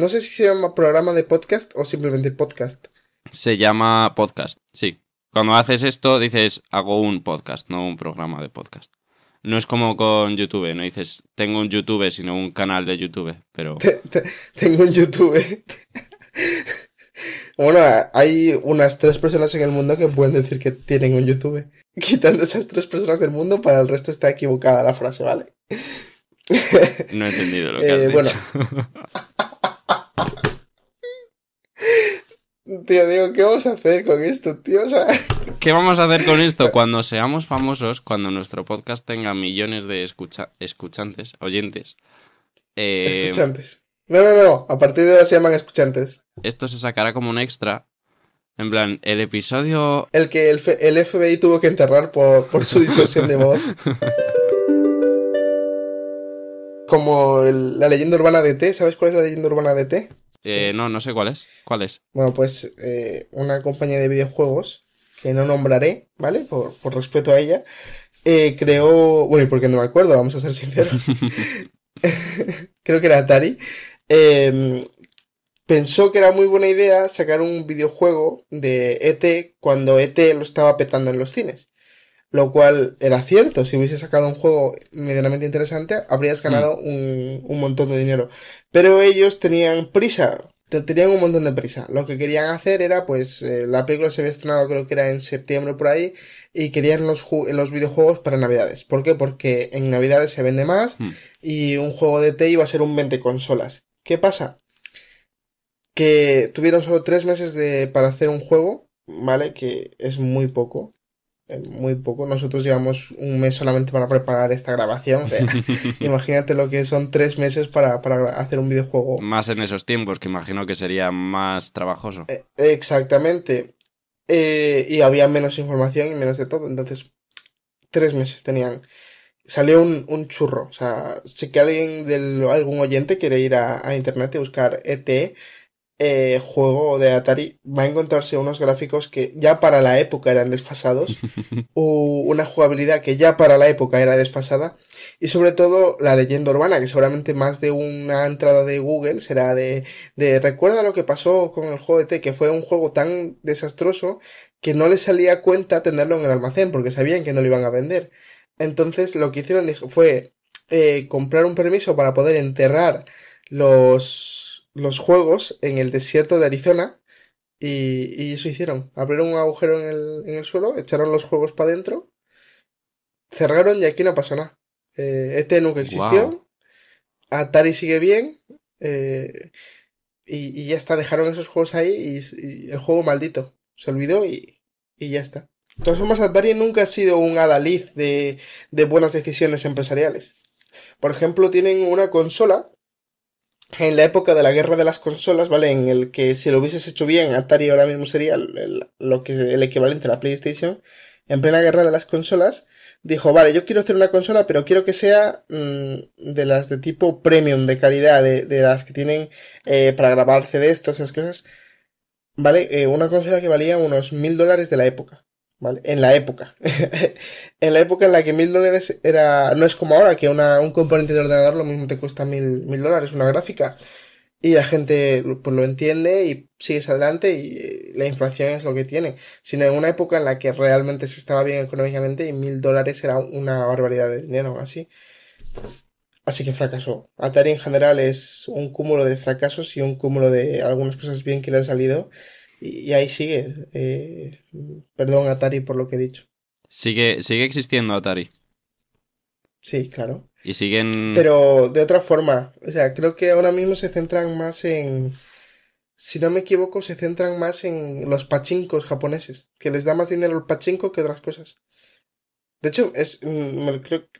No sé si se llama programa de podcast o simplemente podcast. Se llama podcast, sí. Cuando haces esto dices hago un podcast, no un programa de podcast. No es como con YouTube, no dices tengo un YouTube, sino un canal de YouTube, pero... tengo un YouTube. bueno, hay unas tres personas en el mundo que pueden decir que tienen un YouTube. Quitando esas tres personas del mundo, para el resto está equivocada la frase, ¿vale? no he entendido lo que eh, bueno. Tío, digo, ¿qué vamos a hacer con esto, tío? O sea... ¿Qué vamos a hacer con esto? Cuando seamos famosos, cuando nuestro podcast tenga millones de escucha escuchantes, oyentes. Eh, escuchantes. No, no, no. A partir de ahora se llaman escuchantes. Esto se sacará como un extra. En plan, el episodio. El que el, FBI tuvo que enterrar por, por su distorsión de voz. como la leyenda urbana de T. ¿Sabes cuál es la leyenda urbana de T? Eh, no, no sé cuál es. ¿Cuál es? Bueno, pues eh, una compañía de videojuegos que no nombraré, ¿vale? Por, respeto a ella, eh, creó. Bueno, y porque no me acuerdo, vamos a ser sinceros. Creo que era Atari. Em, pensó que era muy buena idea sacar un videojuego de ET cuando ET lo estaba petando en los cines. Lo cual era cierto, si hubiese sacado un juego medianamente interesante, habrías mm. ganado un, montón de dinero. Pero ellos tenían prisa, tenían un montón de prisa. Lo que querían hacer era, pues, eh, la película se había estrenado creo que era en septiembre por ahí, y querían los, los videojuegos para Navidades. ¿Por qué? Porque en Navidades se vende más mm. y un juego de T iba a ser un 20 consolas. ¿Qué pasa? Que tuvieron solo tres meses de, para hacer un juego, ¿vale? Que es muy poco muy poco. Nosotros llevamos un mes solamente para preparar esta grabación. imagínate lo que son tres meses para, hacer un videojuego. Más en esos tiempos, que imagino que sería más trabajoso. Eh, exactamente. Eh, y había menos información y menos de todo. Entonces, tres meses tenían. Salió un, churro. O sea, sé que alguien del algún oyente quiere ir a, a internet y buscar ET eh, juego de Atari va a encontrarse unos gráficos que ya para la época eran desfasados, o una jugabilidad que ya para la época era desfasada, y sobre todo la leyenda urbana, que seguramente más de una entrada de Google será de, recuerda lo que pasó con el juego de T, que fue un juego tan desastroso que no le salía cuenta tenerlo en el almacén, porque sabían que no lo iban a vender. Entonces lo que hicieron fue eh, comprar un permiso para poder enterrar los los juegos en el desierto de Arizona y, eso hicieron. Abrieron un agujero en el, suelo, echaron los juegos para adentro, cerraron y aquí no pasó nada. Este nunca existió, Atari sigue bien eh, y, ya está, dejaron esos juegos ahí y, el juego maldito se olvidó y, ya está. De todas formas, Atari nunca ha sido un adalid de, de buenas decisiones empresariales. Por ejemplo, tienen una consola en la época de la guerra de las consolas, ¿vale? En el que si lo hubieses hecho bien, Atari ahora mismo sería el, lo que, el equivalente a la PlayStation. En plena guerra de las consolas, dijo, vale, yo quiero hacer una consola, pero quiero que sea mm, de las de tipo premium, de calidad, de, las que tienen eh, para grabar CDs, todas esas cosas. ¿Vale? Eh, una consola que valía unos mil dólares de la época. ¿vale? En la época. en la época en la que mil dólares era. No es como ahora, que un componente de ordenador lo mismo te cuesta mil, dólares, una gráfica. Y la gente pues, lo entiende y sigues adelante y eh, la inflación es lo que tiene. Sino en una época en la que realmente se estaba bien económicamente y mil dólares era una barbaridad de dinero así. Así que fracasó. Atari en general es un cúmulo de fracasos y un cúmulo de algunas cosas bien que le han salido y, ahí sigue. Eh, perdón, Atari, por lo que he dicho. Sigue, sigue existiendo Atari. Sí, claro. Y siguen. Pero de otra forma. O sea, creo que ahora mismo se centran más en. Si no me equivoco, se centran más en los pachincos japoneses. Que les da más dinero el pachinko que otras cosas. De hecho, es. Mm,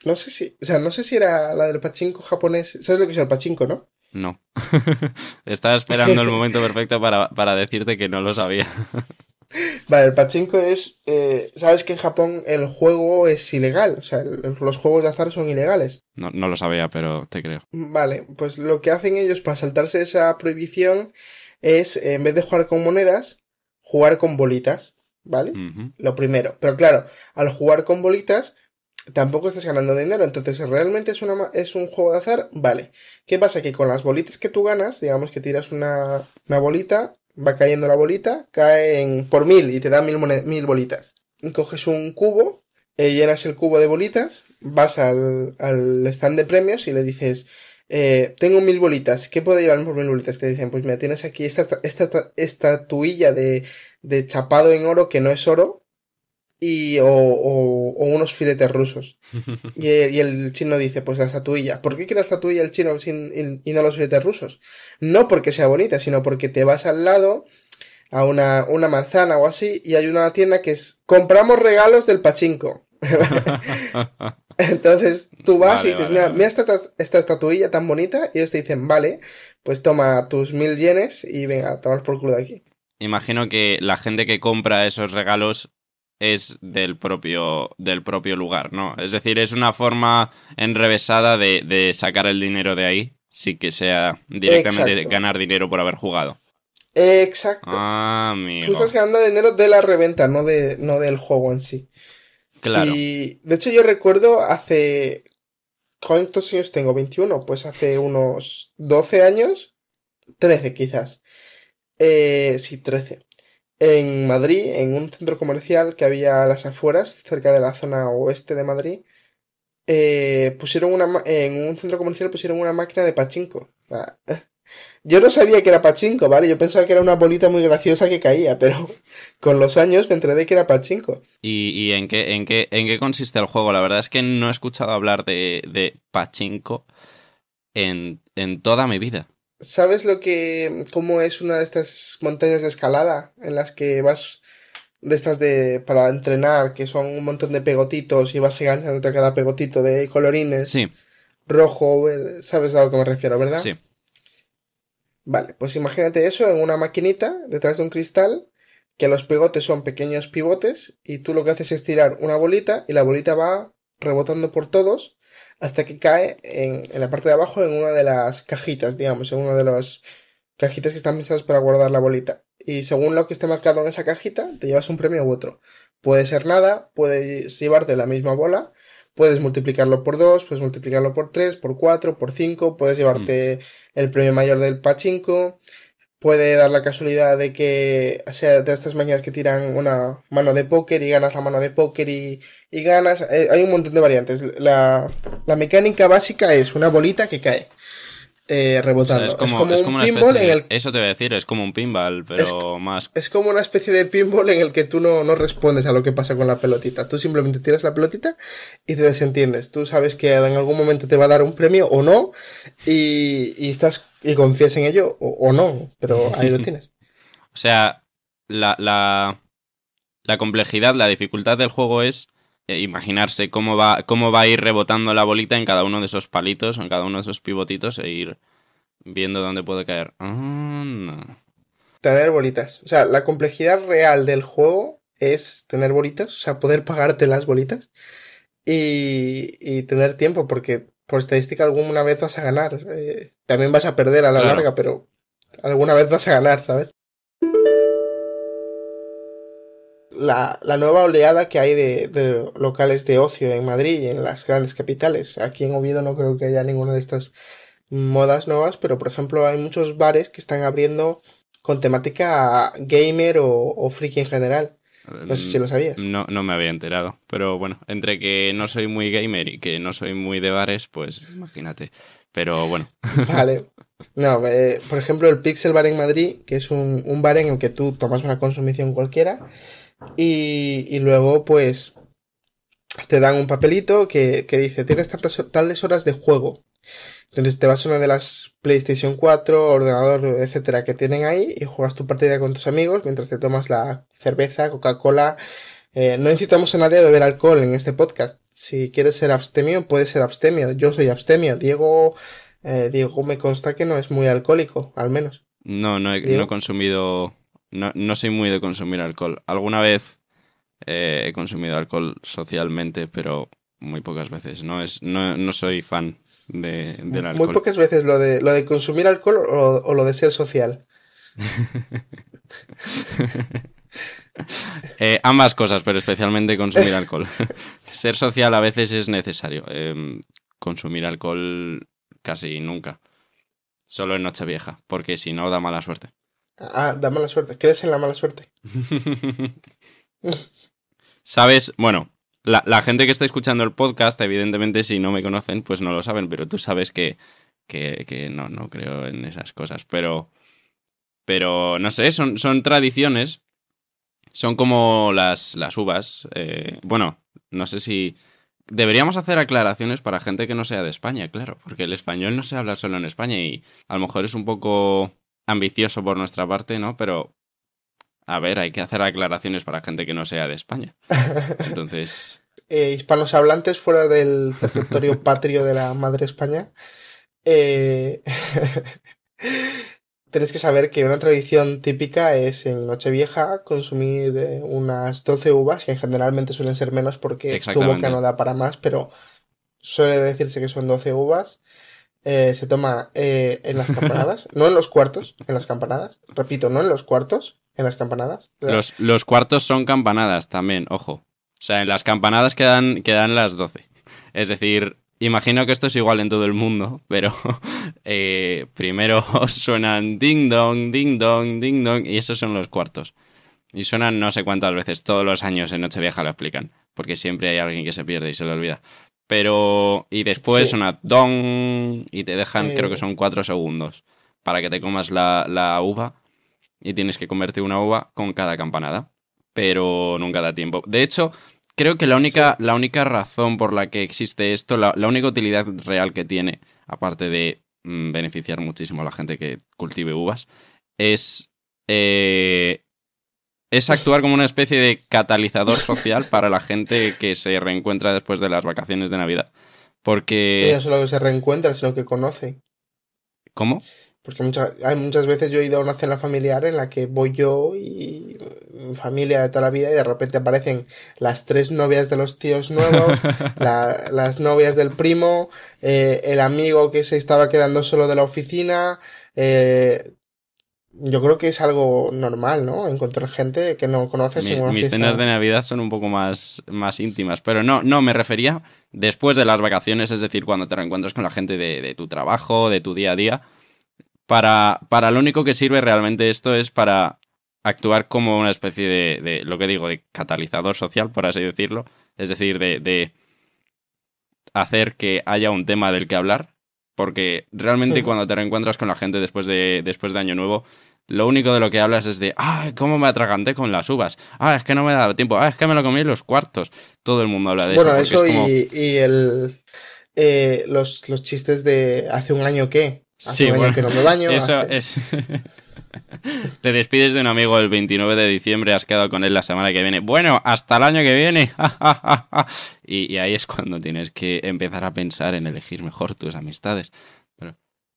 no sé si. O sea, no sé si era la del pachinko japonés. ¿Sabes lo que es el pachinko, no? No. Estaba esperando el momento perfecto para, decirte que no lo sabía. Vale, el pachinko es. Eh, Sabes que en Japón el juego es ilegal. O sea, los juegos de azar son ilegales. No, lo sabía, pero te creo. Vale, pues lo que hacen ellos para saltarse esa prohibición es, eh, en vez de jugar con monedas, jugar con bolitas. ¿Vale? Lo primero. Pero claro, al jugar con bolitas, tampoco estás ganando dinero. Entonces, ¿realmente es, una, es un juego de azar? Vale. ¿Qué pasa? Que con las bolitas que tú ganas, digamos que tiras una, una bolita, va cayendo la bolita, caen por mil y te da mil, mil bolitas. Coges un cubo, eh, llenas el cubo de bolitas, vas al, stand de premios y le dices... Eh, tengo mil bolitas, ¿qué puedo llevarme por mil bolitas? Te dicen, pues mira, tienes aquí esta, esta, esta, tuilla de, de chapado en oro que no es oro, y, o, unos filetes rusos. Y, el chino dice, pues la estatuilla. ¿Por qué quiere la estatuilla el chino y, no los filetes rusos? No porque sea bonita, sino porque te vas al lado a una, manzana o así y hay una tienda que es, compramos regalos del pachinko. Entonces tú vas y dices, mira, mira esta, esta, estatuilla tan bonita y ellos te dicen, vale, pues toma tus mil yenes y venga, tomas por culo de aquí. Imagino que la gente que compra esos regalos es del propio, del propio lugar, ¿no? Es decir, es una forma enrevesada de, sacar el dinero de ahí, sí que sea directamente ganar dinero por haber jugado. Exacto. Ah, amigo. Tú estás ganando dinero de la reventa, no, de, no del juego en sí. Claro. Y de hecho yo recuerdo hace... ¿Cuántos años tengo? 21. Pues hace unos 12 años, 13 quizás. Eh, sí, 13 en Madrid, en un centro comercial que había a las afueras, cerca de la zona oeste de Madrid, eh, pusieron una en un centro comercial pusieron una máquina de pachinko. Yo no sabía que era pachinko, ¿vale? Yo pensaba que era una bolita muy graciosa que caía, pero con los años me enteré de que era pachinko. ¿Y, en, qué, en, qué, en qué consiste el juego? La verdad es que no he escuchado hablar de, de pachinko en, en toda mi vida. ¿Sabes lo que, cómo es una de estas montañas de escalada en las que vas de estas de, para entrenar, que son un montón de pegotitos y vas llegando a cada pegotito de colorines? Sí. Rojo, verde, sabes a lo que me refiero, ¿verdad? Sí. Vale, pues imagínate eso en una maquinita detrás de un cristal, que los pegotes son pequeños pivotes y tú lo que haces es tirar una bolita y la bolita va rebotando por todos hasta que cae en, la parte de abajo en una de las cajitas, digamos, en una de las cajitas que están pensadas para guardar la bolita. Y según lo que esté marcado en esa cajita, te llevas un premio u otro. Puede ser nada, puedes llevarte la misma bola, puedes multiplicarlo por dos, puedes multiplicarlo por tres, por cuatro, por cinco, puedes mm. llevarte el premio mayor del pachinko, puede dar la casualidad de que sea de estas mañanas que tiran una mano de póker y ganas la mano de póker y, y ganas. Eh, hay un montón de variantes. la mecánica básica es una bolita que cae. Eh, rebotando. es, como, un pinball Eso te voy a decir, es como un pinball, pero más... Es como una especie de pinball en el que tú no, respondes a lo que pasa con la pelotita. Tú simplemente tiras la pelotita y te desentiendes. Tú sabes que en algún momento te va a dar un premio o no y, estás y confías en ello o, no, pero ahí lo tienes. o sea, la complejidad, la dificultad del juego es eh, imaginarse cómo va, cómo va a ir rebotando la bolita en cada uno de esos palitos en cada uno de esos pivotitos e ir viendo dónde puede caer. Ah, tener bolitas. O sea, la complejidad real del juego es tener bolitas, o sea, poder pagarte las bolitas y, tener tiempo, porque por estadística alguna vez vas a ganar. Eh, también vas a perder a la larga, pero alguna vez vas a ganar, ¿sabes? la, nueva oleada que hay de, locales de ocio en Madrid y en las grandes capitales. Aquí en Oviedo no creo que haya ninguna de estas modas nuevas, pero por ejemplo hay muchos bares que están abriendo con temática gamer o, o friki en general. No sé si lo sabías. Mm, no, no me había enterado. Pero bueno, entre que no soy muy gamer y que no soy muy de bares, pues imagínate. Pero bueno. Vale. No, eh, por ejemplo, el Pixel Bar en Madrid, que es un, un, bar en el que tú tomas una consumición cualquiera y, luego, pues, te dan un papelito que, dice, tienes tantas, tales horas de juego. Entonces te vas a una de las PlayStation 4, ordenador, etcétera, que tienen ahí y juegas tu partida con tus amigos mientras te tomas la cerveza, Coca-Cola. Eh, no incitamos a nadie de beber alcohol en este podcast. Si quieres ser abstemio, puedes ser abstemio. Yo soy abstemio. Diego, eh, Diego me consta que no es muy alcohólico, al menos. No, no no he consumido no, no soy muy de consumir alcohol. Alguna vez eh, he consumido alcohol socialmente, pero muy pocas veces. No, es, no, no soy fan de, del alcohol. Muy pocas veces lo de, lo de consumir alcohol o, o lo de ser social. Eh, ambas cosas, pero especialmente consumir alcohol. ser social a veces es necesario. Em, consumir alcohol casi nunca. Solo en noche vieja, porque si no da mala suerte. Ah, da mala suerte. Quédese en la mala suerte. Sabes, bueno, la, gente que está escuchando el podcast, evidentemente, si no me conocen, pues no lo saben, pero tú sabes que, que, no, no creo en esas cosas. Pero, pero no sé, son, son tradiciones. Son como las, las uvas. Eh, bueno, no sé si. Deberíamos hacer aclaraciones para gente que no sea de España, claro, porque el español no se habla solo en España y a lo mejor es un poco ambicioso por nuestra parte, ¿no? Pero, a ver, hay que hacer aclaraciones para gente que no sea de España. Entonces... hispanos eh, hablantes fuera del territorio patrio de la madre España. Eh... que saber que una tradición típica es en Nochevieja consumir eh, unas 12 uvas, que generalmente suelen ser menos porque tu boca no da para más, pero suele decirse que son 12 uvas. Eh, se toma eh, en las campanadas, no en los cuartos, en las campanadas. Repito, no en los cuartos, en las campanadas. los, cuartos son campanadas también, ojo. O sea, en las campanadas quedan, quedan las 12. Es decir, imagino que esto es igual en todo el mundo, pero eh, primero suenan ding dong, ding dong, ding dong, y esos son los cuartos. Y suenan no sé cuántas veces, todos los años en Nochevieja lo explican, porque siempre hay alguien que se pierde y se lo olvida. Pero. Y después una don. Y te dejan, creo que son cuatro segundos. Para que te comas la, uva. Y tienes que comerte una uva con cada campanada. Pero nunca da tiempo. De hecho, creo que la única, la única razón por la que existe esto, la, única utilidad real que tiene, aparte de mm, beneficiar muchísimo a la gente que cultive uvas, es eh, es actuar como una especie de catalizador social para la gente que se reencuentra después de las vacaciones de Navidad. Porque... No solo que se reencuentra, sino que conoce. ¿Cómo? Porque muchas, hay muchas veces yo he ido a una cena familiar en la que voy yo y familia de toda la vida y de repente aparecen las tres novias de los tíos nuevos, las novias del primo, eh, el amigo que se estaba quedando solo de la oficina, eh, yo creo que es algo normal, ¿no? Encontrar gente que no conoces. Mis, mis cenas de Navidad son un poco más, más íntimas, pero no, no, me refería después de las vacaciones, es decir, cuando te reencuentras con la gente de, tu trabajo, de tu día a día. Para, para, lo único que sirve realmente esto es para actuar como una especie de, lo que digo, de catalizador social, por así decirlo. Es decir, de hacer que haya un tema del que hablar porque realmente cuando te reencuentras con la gente después de, después de Año Nuevo, lo único de lo que hablas es de, ah, ¿cómo me atraganté con las uvas? Ah, es que no me he dado tiempo. Ah, es que me lo comí en los cuartos. Todo el mundo habla de eso. Bueno, eso y, el, eh, los, chistes de hace un año que. Hace sí, un año que no me baño. Eso es. Te despides de un amigo el 29 de diciembre, has quedado con él la semana que viene. Bueno, hasta el año que viene. y, ahí es cuando tienes que empezar a pensar en elegir mejor tus amistades.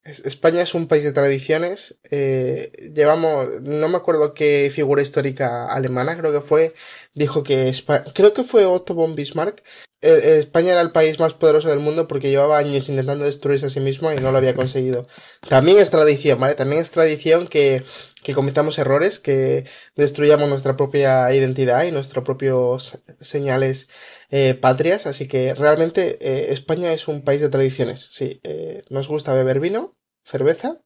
España es un país de tradiciones. Eh, llevamos, no me acuerdo qué figura histórica alemana, creo que fue, dijo que creo que fue Otto von Bismarck, eh, eh, España era el país más poderoso del mundo porque llevaba años intentando destruirse a sí mismo y no lo había conseguido. También es tradición, ¿vale? También es tradición que, cometamos errores, que destruyamos nuestra propia identidad y nuestros propios señales eh, patrias. Así que realmente España es un país de tradiciones. Sí, nos gusta beber vino, cerveza,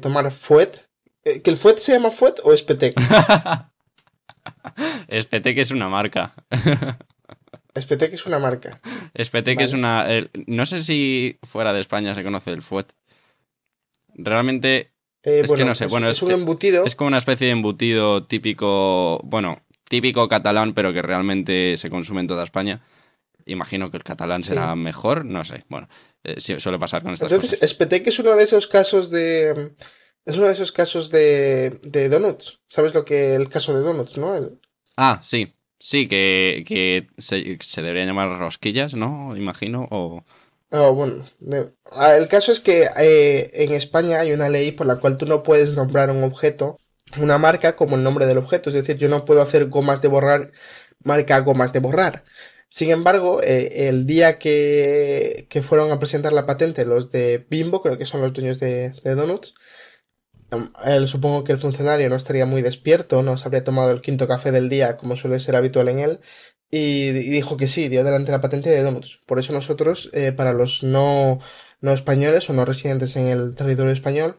tomar fuet. ¿Que el fuet se llama fuet o espetec? espetec es una marca. que es una marca. Espeté que es una. no sé si fuera de España se conoce el fuet. Realmente. Eh, es que no sé. Es, bueno, es, un embutido. Es como una especie de embutido típico. Bueno, típico catalán, pero que realmente se consume en toda España. Imagino que el catalán será mejor, no sé. Bueno, eh, suele pasar con estas Entonces, Espeté que es uno de esos casos de. Es uno de esos casos de, de donuts. ¿Sabes lo que el caso de donuts, no? Ah, sí. Sí, que, se, se, debería llamar rosquillas, ¿no? Imagino, o... bueno, el caso es que eh, en España hay una ley por la cual tú no puedes nombrar un objeto, una marca como el nombre del objeto, es decir, yo no puedo hacer gomas de borrar, marca gomas de borrar. Sin embargo, eh, el día que, fueron a presentar la patente los de Bimbo, creo que son los dueños de, de Donuts, supongo que el funcionario no estaría muy despierto, no se habría tomado el quinto café del día como suele ser habitual en él, y, dijo que sí, dio adelante la patente de Donuts. Por eso nosotros, eh, para los no, no españoles o no residentes en el territorio español,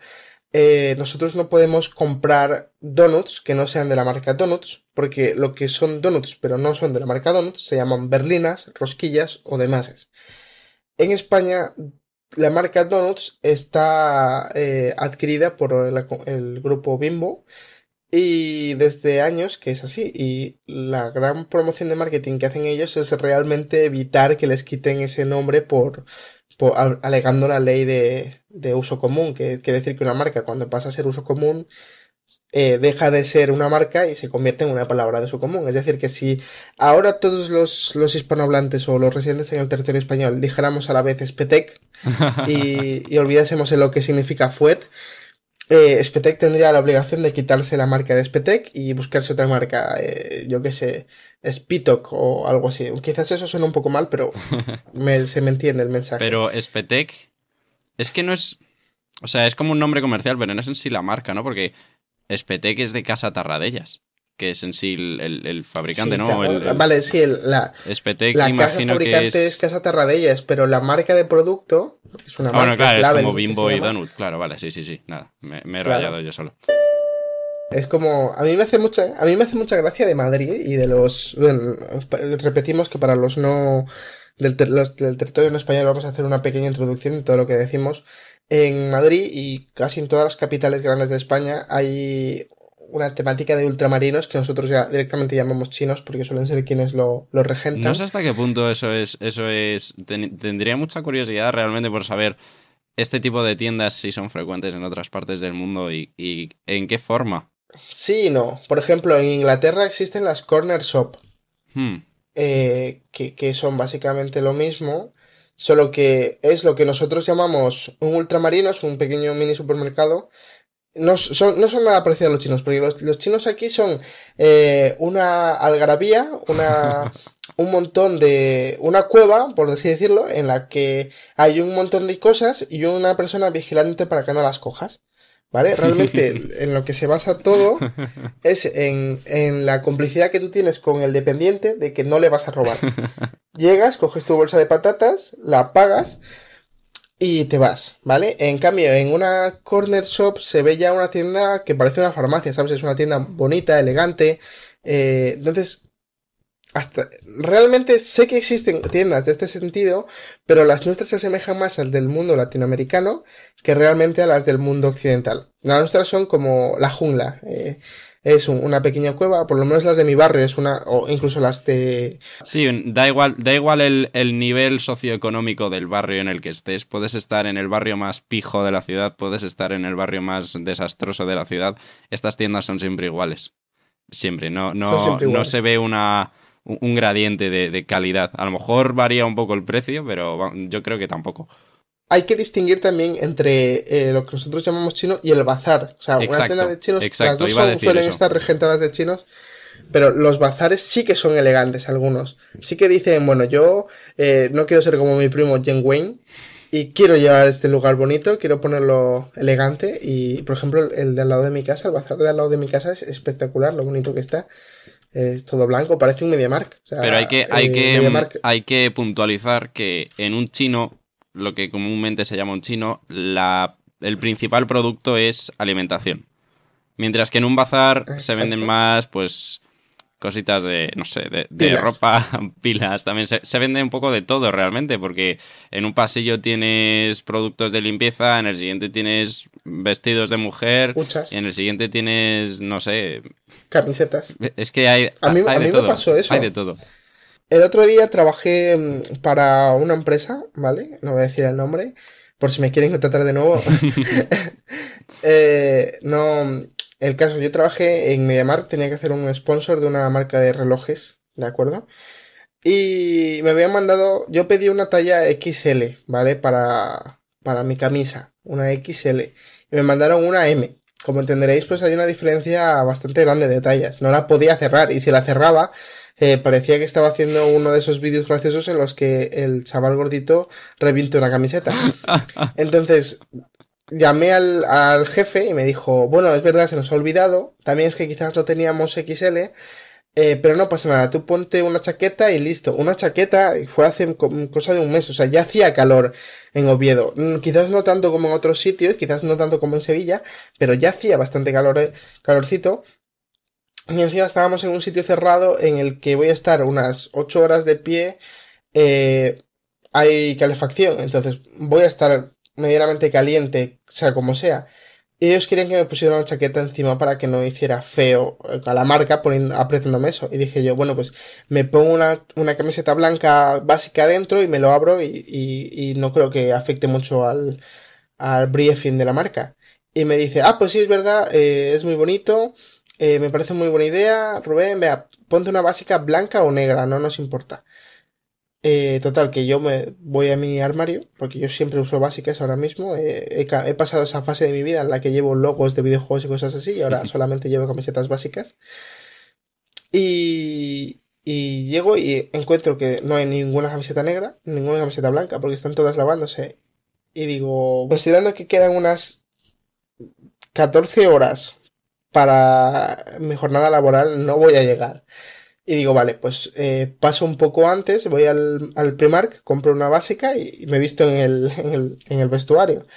eh, nosotros no podemos comprar donuts que no sean de la marca Donuts, porque lo que son donuts pero no son de la marca Donuts se llaman berlinas, rosquillas o demás. En España la marca Donuts está eh, adquirida por el, grupo Bimbo y desde años que es así y la gran promoción de marketing que hacen ellos es realmente evitar que les quiten ese nombre por, por alegando la ley de, de uso común que quiere decir que una marca cuando pasa a ser uso común eh, deja de ser una marca y se convierte en una palabra de su común. Es decir, que si ahora todos los, hispanohablantes o los residentes en el territorio español dijéramos a la vez Spetec y, olvidásemos lo que significa FUET, eh, Spetec tendría la obligación de quitarse la marca de Spetec y buscarse otra marca, eh, yo qué sé, Spitoc o algo así. Quizás eso suena un poco mal, pero se me entiende el mensaje. Pero Spetec es que no es... O sea, es como un nombre comercial, pero no es en sí la marca, ¿no? Porque Espetec es de Casa Tarradellas, que es en sí el, el, fabricante, ¿no? vale, sí, la, Spetec, imagino casa fabricante que es... es... Casa Tarradellas, pero la marca de producto es una ah, marca Bueno, claro, es, como Bimbo y Donut, claro, vale, sí, sí, sí, nada, me, he rayado yo solo. Es como, a mí me hace mucha, a mí me hace mucha gracia de Madrid y de los, bueno, repetimos que para los no del, los, del territorio no español vamos a hacer una pequeña introducción en todo lo que decimos en Madrid y casi en todas las capitales grandes de España hay una temática de ultramarinos que nosotros ya directamente llamamos chinos porque suelen ser quienes lo, lo regentan. No sé hasta qué punto eso es. Eso es. tendría mucha curiosidad realmente por saber este tipo de tiendas si son frecuentes en otras partes del mundo y, en qué forma. Sí y no. Por ejemplo, en Inglaterra existen las corner shop. Hmm. Eh, que, que son básicamente lo mismo solo que es lo que nosotros llamamos un ultramarino, es un pequeño mini supermercado. No son, no son nada parecidos a los chinos, porque los, chinos aquí son eh, una algarabía, una, un montón de. una cueva, por así decirlo, en la que hay un montón de cosas y una persona vigilante para que no las cojas. ¿Vale? Realmente en lo que se basa todo es en, la complicidad que tú tienes con el dependiente de que no le vas a robar. Llegas, coges tu bolsa de patatas, la pagas y te vas, ¿vale? En cambio, en una corner shop se ve ya una tienda que parece una farmacia, ¿sabes? Es una tienda bonita, elegante. Eh, entonces, hasta realmente sé que existen tiendas de este sentido, pero las nuestras se asemejan más al del mundo latinoamericano que realmente a las del mundo occidental. Las nuestras son como la jungla. Eh, es una pequeña cueva, por lo menos las de mi barrio es una, o incluso las de... Sí, da igual, da igual el, nivel socioeconómico del barrio en el que estés, puedes estar en el barrio más pijo de la ciudad, puedes estar en el barrio más desastroso de la ciudad, estas tiendas son siempre iguales siempre. No, no, siempre no se ve una, un gradiente de, calidad. A lo mejor varía un poco el precio, pero yo creo que tampoco. Hay que distinguir también entre eh, lo que nosotros llamamos chino y el bazar. O sea, una de chinos, las dos suelen estar regentadas de chinos, pero los bazares sí que son elegantes algunos. Sí que dicen, bueno, yo eh, no quiero ser como mi primo Jen Wayne, y quiero llevar este lugar bonito, quiero ponerlo elegante y, por ejemplo, el de al lado de mi casa, el bazar de al lado de mi casa es espectacular, lo bonito que está es todo blanco, parece un MediaMark. mark Pero hay que, hay, eh, que, hay que puntualizar que en un chino, lo que comúnmente se llama un chino, la, el principal producto es alimentación. Mientras que en un bazar se venden más, pues, cositas de, no sé, de, ropa, pilas, también se, vende un poco de todo realmente, porque en un pasillo tienes productos de limpieza, en el siguiente tienes vestidos de mujer, Muchas. y en el siguiente tienes, no sé... Camisetas. Es que hay... A mí, me pasó eso. Hay de todo. El otro día trabajé mm, para una empresa, ¿vale? No voy a decir el nombre, por si me quieren contratar de nuevo. Eh, no, el caso, yo trabajé en Mediamar, tenía que hacer un sponsor de una marca de relojes, ¿de acuerdo? Y me habían mandado, yo pedí una talla XL, ¿vale? Para, para mi camisa, una XL. Y me mandaron una M. Como entenderéis, pues hay una diferencia bastante grande de tallas. No la podía cerrar y si la cerraba, eh, parecía que estaba haciendo uno de esos vídeos graciosos en los que el chaval gordito revienta una camiseta. Entonces, llamé al, al, jefe y me dijo, bueno, es verdad, se nos ha olvidado, también es que quizás no teníamos XL, eh, pero no pasa nada, tú ponte una chaqueta y listo. Una chaqueta fue hace cosa de un mes, o sea, ya hacía calor en Oviedo. Mm, quizás no tanto como en otros sitios, quizás no tanto como en Sevilla, pero ya hacía bastante calor, eh, calorcito. Y encima estábamos en un sitio cerrado en el que voy a estar unas 8 horas de pie. Eh, hay calefacción, entonces voy a estar medianamente caliente, sea, como sea. ellos querían que me pusiera una chaqueta encima para que no hiciera feo eh, a la marca poniendo, apretándome eso. Y dije yo, bueno, pues me pongo una, una camiseta blanca básica adentro y me lo abro y, y, no creo que afecte mucho al, al briefing de la marca. Y me dice, ah, pues sí, es verdad, eh, es muy bonito, eh, me parece muy buena idea, Rubén, vea, ponte una básica blanca o negra, no nos importa. Eh, total, que yo me voy a mi armario, porque yo siempre uso básicas ahora mismo. Eh, he, pasado esa fase de mi vida en la que llevo logos de videojuegos y cosas así, y ahora solamente llevo camisetas básicas. Y, y llego y encuentro que no hay ninguna camiseta negra, ninguna camiseta blanca, porque están todas lavándose. Y digo, considerando que quedan unas 14 horas para mi jornada laboral, no voy a llegar. Y digo, vale, pues eh, paso un poco antes, voy al, Primark, compro una básica y, me me visto en el, vestuario.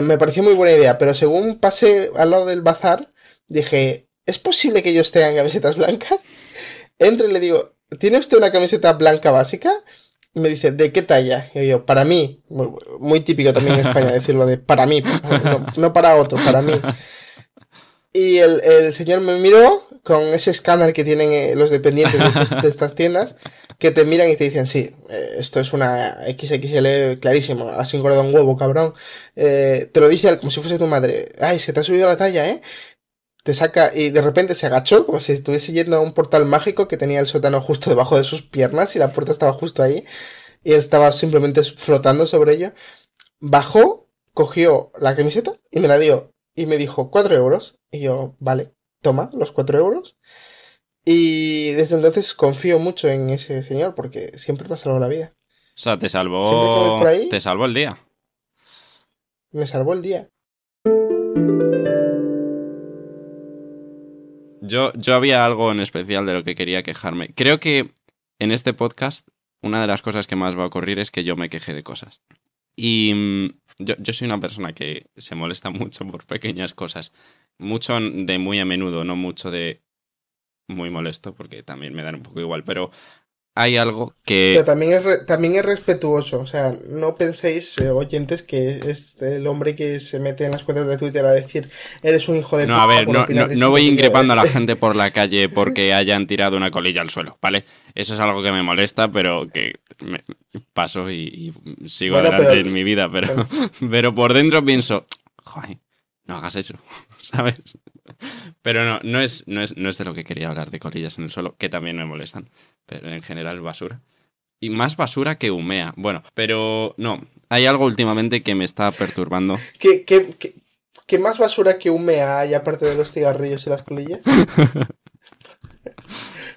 me pareció muy buena idea, pero según pasé al lado del bazar, dije, ¿es posible que yo esté en camisetas blancas? Entro y le digo, ¿tiene usted una camiseta blanca básica? Y me dice, ¿de qué talla? Y yo, para mí, muy, típico también en España decirlo de para mí, no para otro, para mí. Y el, señor me miró con ese escáner que tienen eh, los dependientes de, estas tiendas, que te miran y te dicen, sí, eh, esto es una XXL clarísimo, has engordado un huevo, cabrón. Eh, te lo dice como si fuese tu madre, ay, se te ha subido la talla, ¿eh? Te saca y de repente se agachó como si estuviese yendo a un portal mágico que tenía el sótano justo debajo de sus piernas y la puerta estaba justo ahí y él estaba simplemente flotando sobre ello. Bajó, cogió la camiseta y me la dio y me dijo, cuatro euros. Y yo, vale, toma los cuatro euros. Y desde entonces confío mucho en ese señor porque siempre me salvó la vida. O sea, te salvó. te salvó el día. Me salvó el día. Yo, yo había algo en especial de lo que quería quejarme. Creo que en este podcast una de las cosas que más va a ocurrir es que yo me queje de cosas. Y mm, yo, yo soy una persona que se molesta mucho por pequeñas cosas. Mucho de muy a menudo, no mucho de muy molesto, porque también me dan un poco igual, pero hay algo que... Pero también es, también es respetuoso, o sea, no penséis, eh, oyentes, que es el hombre que se mete en las cuentas de Twitter a decir, eres un hijo de... No, a ver, no, no voy increpando a la gente por la calle porque hayan tirado una colilla al suelo, ¿vale? Eso es algo que me molesta, pero que paso y, sigo adelante en mi vida, pero, pero, pero por dentro pienso, joder, no hagas eso, ¿sabes? Pero no, no es, no, es, no es de lo que quería hablar, de colillas en el suelo, que también me molestan, pero en general basura. Y más basura que humea. Bueno, pero no, hay algo últimamente que me está perturbando. ¿Qué, más basura que humea hay aparte de los cigarrillos y las colillas?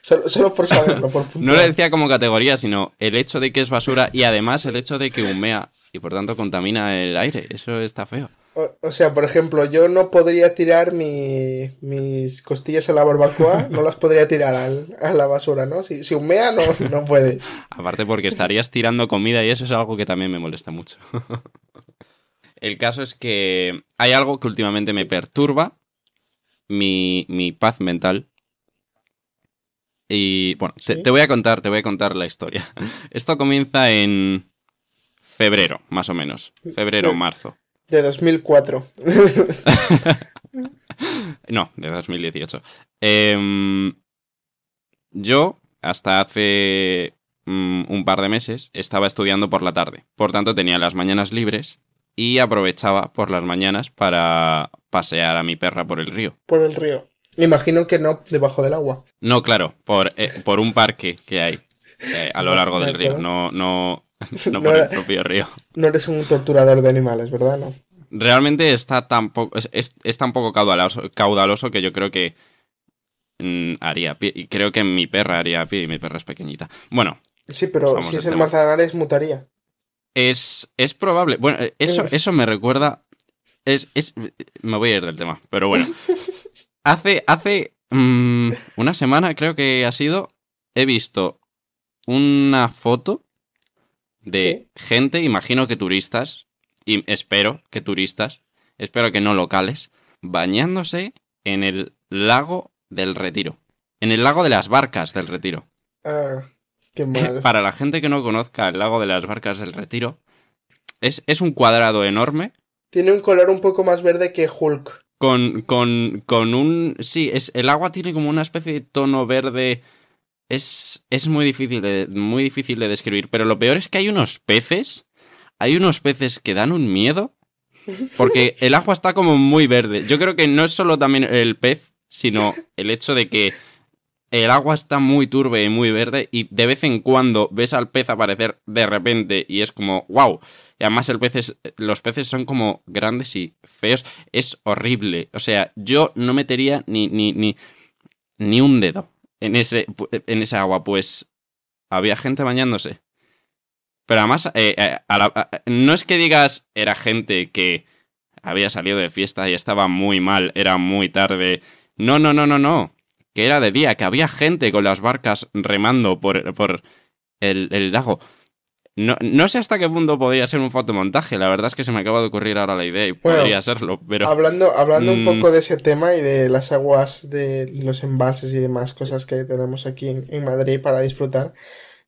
Solo, por saberlo, por No lo decía como categoría, sino el hecho de que es basura y además el hecho de que humea y por tanto contamina el aire. Eso está feo. O, sea, por ejemplo, yo no podría tirar mis costillas a la barbacoa, no las podría tirar a la basura, ¿no? Si, si humea, no, no puede. Aparte porque estarías tirando comida y eso es algo que también me molesta mucho. El caso es que hay algo que últimamente me perturba, mi, paz mental. Y bueno, te voy a contar, te voy a contar la historia. Esto comienza en febrero, más o menos. Febrero, eh, marzo. De 2004. no, de 2018. Em, yo, hasta hace mm, un par de meses, estaba estudiando por la tarde. Por tanto, tenía las mañanas libres y aprovechaba por las mañanas para pasear a mi perra por el río. Por el río. Me imagino que no debajo del agua. No, claro, por, eh, por un parque que hay eh, a lo largo del río. No, no, no, el propio río. No eres un torturador de animales, ¿verdad? Realmente está tan poco, es, tan poco caudaloso, que yo creo que mm, haría pie. Y creo que mi perra haría pie y mi perra es pequeñita. Bueno. Sí, pero si es el manzanares, mutaría. Es, es probable. Bueno, eh, eso, eso me recuerda. Es, es, me voy a ir del tema, pero bueno. Hace, hace mm, una semana, creo que ha sido, he visto una foto de gente, imagino que turistas, y espero que turistas, espero que no locales, bañándose en el lago del retiro. En el lago de las barcas del retiro. Ah, qué Para la gente que no conozca el lago de las barcas del retiro, es, es un cuadrado enorme. Tiene un color un poco más verde que Hulk. Con, con, con un... Sí, es, el agua tiene como una especie de tono verde es, muy, difícil de, muy difícil de describir, pero lo peor es que hay unos peces, hay unos peces que dan un miedo, porque el agua está como muy verde. Yo creo que no es solo también el pez, sino el hecho de que el agua está muy turbia y muy verde y de vez en cuando ves al pez aparecer de repente y es como, wow. Y además el los peces son como grandes y feos. Es horrible. O sea, yo no metería ni, ni un dedo en, ese, eh, en ese agua, pues había gente bañándose. Pero además, eh, eh, no es que digas era gente que había salido de fiesta y estaba muy mal, era muy tarde. No, no, no, no, no. Que era de día, que había gente con las barcas remando por, el lago. No, sé hasta qué punto podía ser un fotomontaje, la verdad es que se me acaba de ocurrir ahora la idea y podría serlo, pero... Hablando, hablando un mm. poco de ese tema y de las aguas de los envases y demás cosas que tenemos aquí en, Madrid para disfrutar,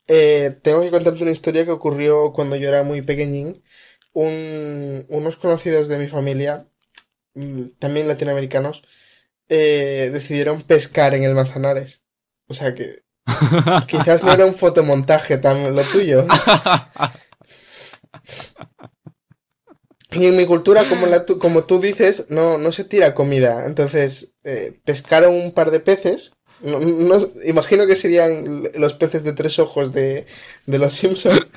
eh, tengo que contarte una historia que ocurrió cuando yo era muy pequeñín. unos conocidos de mi familia, mm, también latinoamericanos, eh, decidieron pescar en el Manzanares. O sea que Quizás no era un fotomontaje tan lo tuyo. Y en mi cultura, como, como tú dices, no, no se tira comida. Entonces, eh, pescaron un par de peces. imagino que serían los peces de tres ojos de, los Simpsons.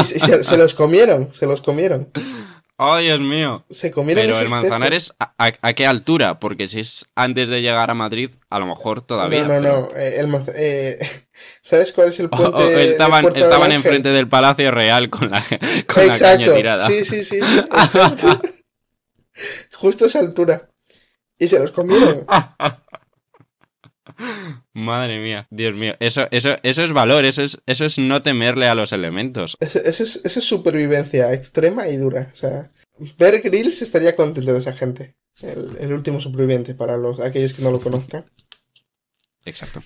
Y se, los comieron, se los comieron. ¡Oh, Dios mío! Se comieron Pero el Manzanares, ¿a, qué altura? Porque si es antes de llegar a Madrid, a lo mejor todavía. No, no, no. Eh, eh, ¿Sabes cuál es el oh, puente? Oh, estaban estaban enfrente del Palacio Real con la, con la caña tirada. Sí, sí, sí. Justo a esa altura. Y se los comieron. Madre mía, Dios mío, eso, es valor, eso es, eso es no temerle a los elementos. Eso, es, supervivencia extrema y dura. O sea, Bear Grylls estaría contento de esa gente. El, último superviviente para los, aquellos que no lo conozcan. Exacto.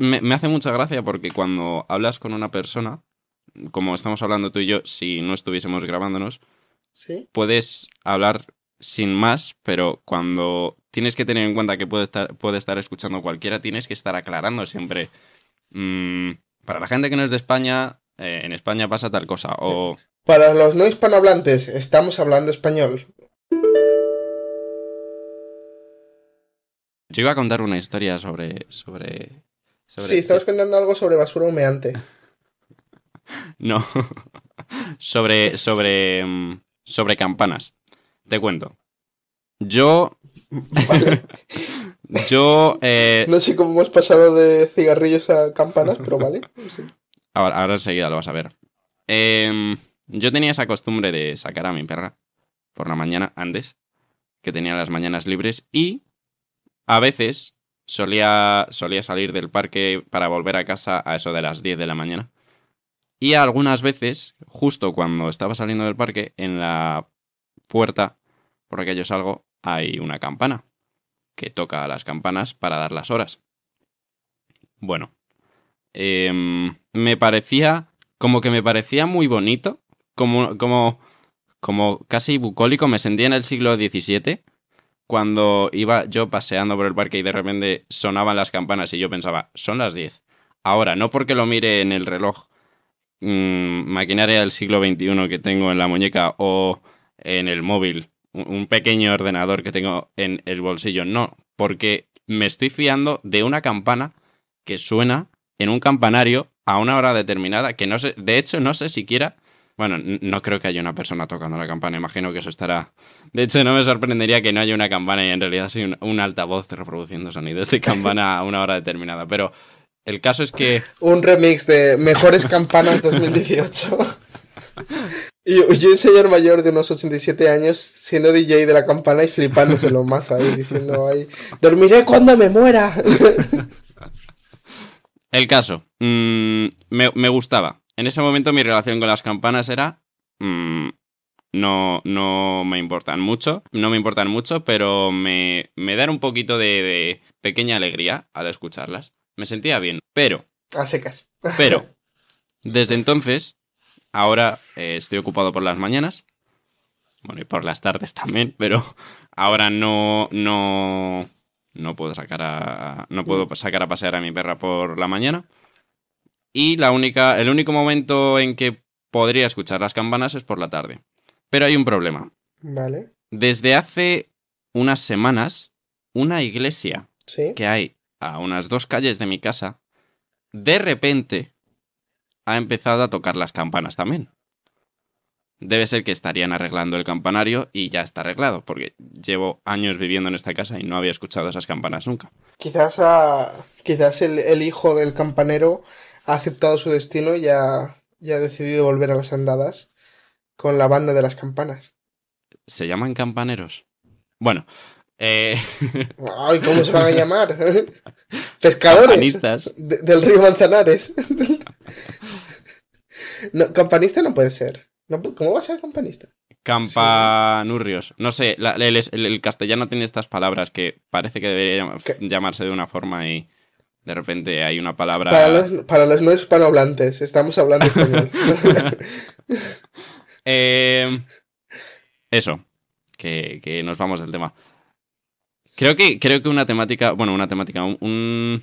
me, me hace mucha gracia porque cuando hablas con una persona, como estamos hablando tú y yo, si no estuviésemos grabándonos, ¿Sí? puedes hablar sin más, pero cuando tienes que tener en cuenta que puede estar, puede estar escuchando cualquiera, tienes que estar aclarando siempre. Mm, para la gente que no es de España, eh, en España pasa tal cosa. O... Para los no hispanohablantes, estamos hablando español. Yo iba a contar una historia sobre. sobre, sobre sí, estabas contando algo sobre basura humeante. no. sobre. sobre. Mm, sobre campanas. Te cuento. Yo Yo. Eh, no sé cómo hemos pasado de cigarrillos a campanas, pero vale. Ahora, enseguida lo vas a ver. Em, yo tenía esa costumbre de sacar a mi perra por la mañana antes, que tenía las mañanas libres, y a veces solía, solía salir del parque para volver a casa a eso de las 10 de la mañana. Y algunas veces, justo cuando estaba saliendo del parque, en la puerta, porque yo salgo, hay una campana que toca las campanas para dar las horas. Bueno, em, me parecía, como que me parecía muy bonito, como, como, como casi bucólico, me sentía en el siglo XVII, cuando iba yo paseando por el parque y de repente sonaban las campanas y yo pensaba, son las 10. Ahora, no porque lo mire en el reloj mm, maquinaria del siglo XXI que tengo en la muñeca o en el móvil un pequeño ordenador que tengo en el bolsillo. No, porque me estoy fiando de una campana que suena en un campanario a una hora determinada, que no sé, de hecho no sé siquiera, bueno, no creo que haya una persona tocando la campana, imagino que eso estará, de hecho no me sorprendería que no haya una campana y en realidad sea un altavoz reproduciendo sonidos de campana a una hora determinada, pero el caso es que... Un remix de Mejores Campanas 2018. Y un señor mayor de unos 87 años siendo DJ de la campana y flipándose los más ahí, diciendo ahí, dormiré cuando me muera. El caso, mm, me, gustaba. En ese momento mi relación con las campanas era... Mm, no, no me importan mucho, no me importan mucho, pero me, me dan un poquito de, de pequeña alegría al escucharlas. Me sentía bien, pero... A secas. Pero, desde entonces Ahora eh, estoy ocupado por las mañanas. Bueno, y por las tardes también, pero ahora no, no, no puedo sacar a, no puedo mm. sacar a pasear a mi perra por la mañana. Y la única, el único momento en que podría escuchar las campanas es por la tarde. Pero hay un problema. Vale. Desde hace unas semanas, una iglesia que hay a unas dos calles de mi casa, de repente ha empezado a tocar las campanas también. Debe ser que estarían arreglando el campanario y ya está arreglado, porque llevo años viviendo en esta casa y no había escuchado esas campanas nunca. Quizás, ah, quizás el, hijo del campanero ha aceptado su destino y ha, ha decidido volver a las andadas con la banda de las campanas. ¿Se llaman campaneros? Bueno, eh, Ay, ¿cómo se van a llamar? Pescadores. Del río Manzanares. campanista no puede ser. Pues, ¿Cómo va a ser campanista? Campanurrios. No sé, el, castellano tiene estas palabras que parece que debería llamarse de una forma y de repente hay una palabra. Para los, no hispanohablantes, estamos hablando español. Eh, eso, que, nos vamos del tema. Creo que, creo que una temática, bueno, una temática, un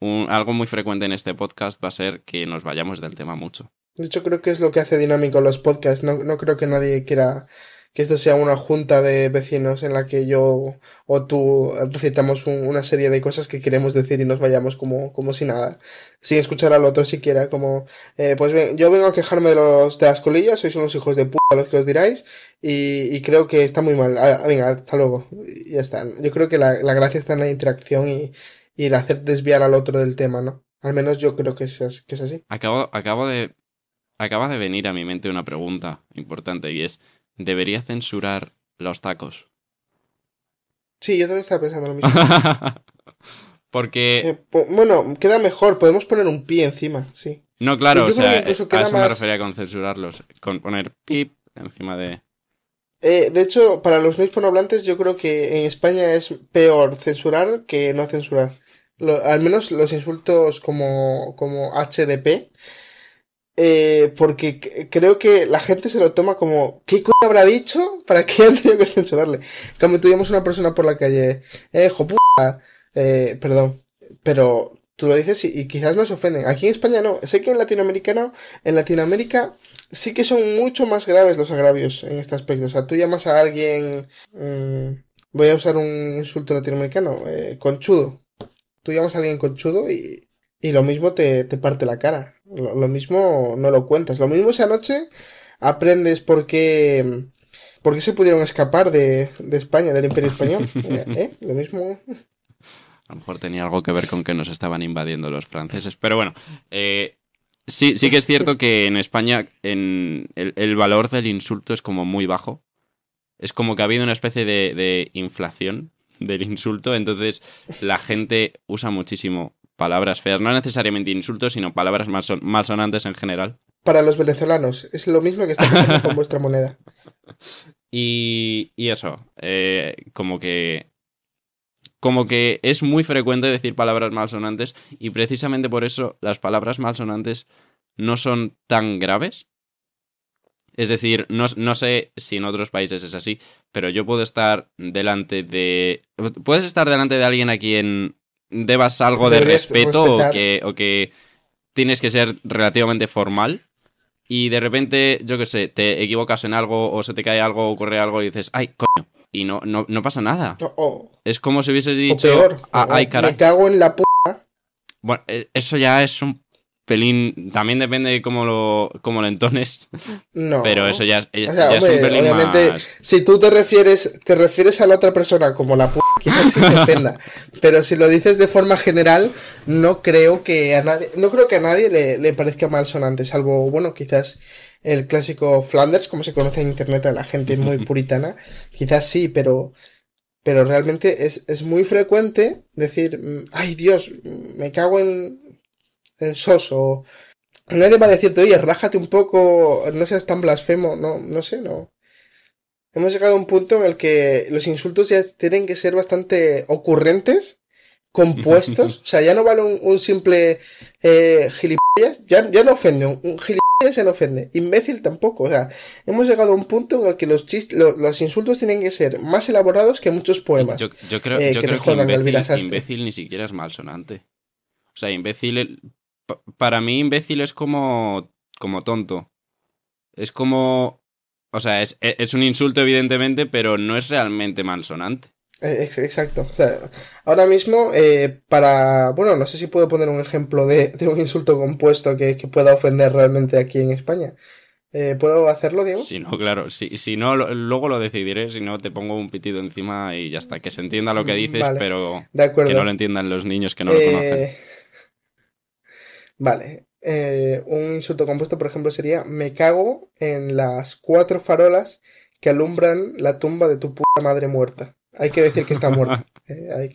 algo muy frecuente en este podcast va a ser que nos vayamos del tema mucho. De hecho, creo que es lo que hace dinámico los podcasts. No, creo que nadie quiera que esto sea una junta de vecinos en la que yo o tú recitamos una serie de cosas que queremos decir y nos vayamos como, como si nada, sin escuchar al otro siquiera, como, eh, pues bien, yo vengo a quejarme de, los, de las colillas, sois unos hijos de puta los que os diráis, y, creo que está muy mal. Ah, venga, hasta luego. ya está. Yo creo que la, la gracia está en la interacción y, y el hacer desviar al otro del tema, ¿no? Al menos yo creo que es, que es así. Acabo, acabo de. Acaba de venir a mi mente una pregunta importante y es: ¿debería censurar los tacos? Sí, yo también estaba pensando lo mismo. Porque. Eh, bueno, queda mejor, podemos poner un pi encima, sí. No, claro, o sea, a eso más... me refería con censurarlos, con poner pi encima de. Eh, de hecho, para los no hispanohablantes, yo creo que en España es peor censurar que no censurar al menos los insultos como, como HDP, eh, porque creo que la gente se lo toma como, ¿qué cosa habrá dicho? ¿Para qué han tenido que censurarle? llamas a una persona por la calle, eh, puta. eh, perdón, pero tú lo dices y, quizás nos ofenden. Aquí en España no, sé que en latinoamericano, en Latinoamérica sí que son mucho más graves los agravios en este aspecto. O sea, tú llamas a alguien, mm, voy a usar un insulto latinoamericano, eh, conchudo tú llamas a alguien conchudo y, y lo mismo te, te, parte la cara. Lo, mismo no lo cuentas. Lo mismo esa noche aprendes por qué, se pudieron escapar de, de España, del Imperio Español. Eh, eh, lo mismo. A lo mejor tenía algo que ver con que nos estaban invadiendo los franceses. Pero bueno, eh, sí, sí que es cierto que en España en el, valor del insulto es como muy bajo. Es como que ha habido una especie de, de inflación del insulto. Entonces, la gente usa muchísimo palabras feas, no necesariamente insultos, sino palabras malsonantes en general. Para los venezolanos, es lo mismo que está con vuestra moneda. Y, eso, eh, como que. Como que es muy frecuente decir palabras malsonantes, y precisamente por eso las palabras malsonantes no son tan graves, es decir, no, sé si en otros países es así, pero yo puedo estar delante de... Puedes estar delante de alguien a quien debas algo de, respeto o que, o que, tienes que ser relativamente formal y de repente, yo qué sé, te equivocas en algo o se te cae algo o ocurre algo y dices, ay, coño, y no, no, pasa nada. es como si hubieses dicho, ah, ay, cago en la Bueno, e, eso ya es un pelín. También depende de cómo lo, cómo entones. No. Pero eso ya, es un pelín obviamente, Si tú te refieres, te refieres a la otra persona como la p quizás se ofenda. pero si lo dices de forma general, no creo que a nadie, no creo que a nadie le, parezca mal sonante, salvo, bueno, quizás el clásico Flanders, como se conoce en internet a la gente muy puritana. quizás sí, pero pero realmente es, muy frecuente decir, mm, ay Dios, me cago en, soso. Nadie va a decirte, oye, rájate un poco, no seas tan blasfemo, no, no sé, no. Hemos llegado a un punto en el que los insultos ya tienen que ser bastante ocurrentes, compuestos, o sea, ya no vale un, simple eh, gilipollas, ya, no ofende, un, gilipollas ya no ofende, imbécil tampoco, o sea, hemos llegado a un punto en el que los los insultos tienen que ser más elaborados que muchos poemas. Yo, creo, que yo creo eh, que imbécil ni siquiera es malsonante. O sea, imbécil para mí imbécil es como, como tonto. Es como... O sea, es, e, un insulto evidentemente, pero no es realmente malsonante. Eh, exacto. ahora mismo, eh, para. Bueno, no sé si puedo poner un ejemplo de, un insulto compuesto que, pueda ofender realmente aquí en España. Eh, ¿Puedo hacerlo, Diego? Si no, claro. Si, no, luego lo decidiré. Si no, te pongo un pitido encima y ya está. Que se entienda lo que mm, dices, pero que no lo entiendan los niños que no lo conocen. Vale. Eh, un insulto compuesto, por ejemplo, sería me cago en las cuatro farolas que alumbran la tumba de tu puta madre muerta. Hay que decir que está muerta. Eh,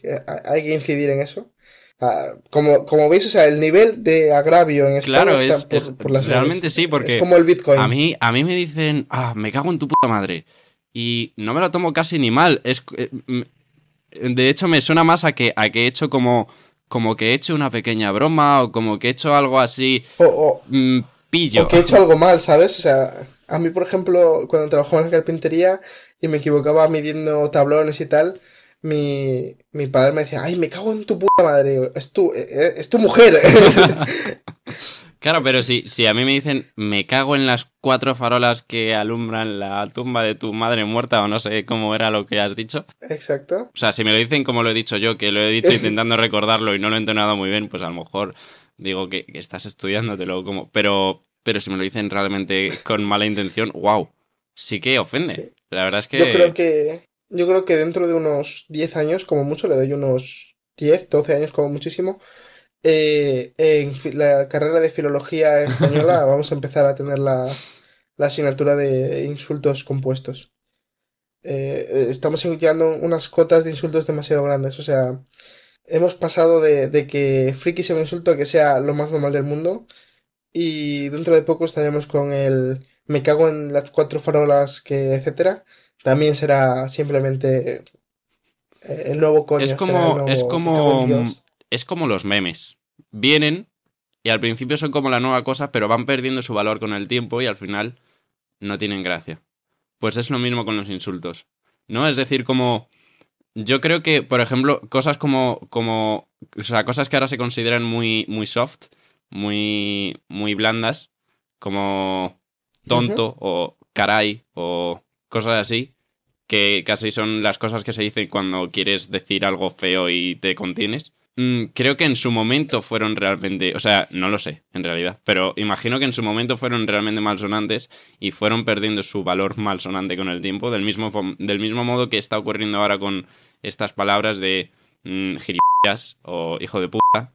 hay, que, incidir en eso. Ah, como, como veis, o sea, el nivel de agravio en España claro, es, por, Realmente sí, porque es como el Bitcoin. A mí, a mí me dicen, ah, me cago en tu puta madre. Y no me lo tomo casi ni mal. Es, eh, de hecho, me suena más a que, a que he hecho como como que he hecho una pequeña broma o como que he hecho algo así o, mm, pillo. que he hecho algo mal, ¿sabes? O sea, a mí, por ejemplo, cuando trabajaba en la carpintería y me equivocaba midiendo tablones y tal, mi, mi padre me decía, ay, me cago en tu puta madre, es tu, eh, eh, es tu mujer. Claro, pero si, si a mí me dicen, me cago en las cuatro farolas que alumbran la tumba de tu madre muerta o no sé cómo era lo que has dicho. Exacto. O sea, si me lo dicen como lo he dicho yo, que lo he dicho intentando recordarlo y no lo he entonado muy bien, pues a lo mejor digo que, estás estás estudiándotelo como... Pero, pero si me lo dicen realmente con mala intención, wow, sí que ofende. La verdad es que... Yo creo que, yo creo que dentro de unos 10 años, como mucho, le doy unos 10, 12 años como muchísimo, eh, en la carrera de filología española vamos a empezar a tener la, asignatura de insultos compuestos. Eh, eh, estamos llegando unas cotas de insultos demasiado grandes. O sea, hemos pasado de, que friki sea un insulto que sea lo más normal del mundo. Y dentro de poco estaremos con el me cago en las cuatro farolas, que etcétera. También será simplemente el nuevo coño. Es como, es como es como los memes. Vienen y al principio son como la nueva cosa, pero van perdiendo su valor con el tiempo y al final no tienen gracia. Pues es lo mismo con los insultos. ¿No? Es decir, como. Yo creo que, por ejemplo, cosas como. como. O sea, cosas que ahora se consideran muy. muy soft, muy. muy blandas. Como tonto o caray o cosas así, que casi son las cosas que se dicen cuando quieres decir algo feo y te contienes, Mm, creo que en su momento fueron realmente, o sea, no lo sé en realidad, pero imagino que en su momento fueron realmente malsonantes y fueron perdiendo su valor malsonante con el tiempo, del mismo, del mismo modo que está ocurriendo ahora con estas palabras de mm, o hijo de puta.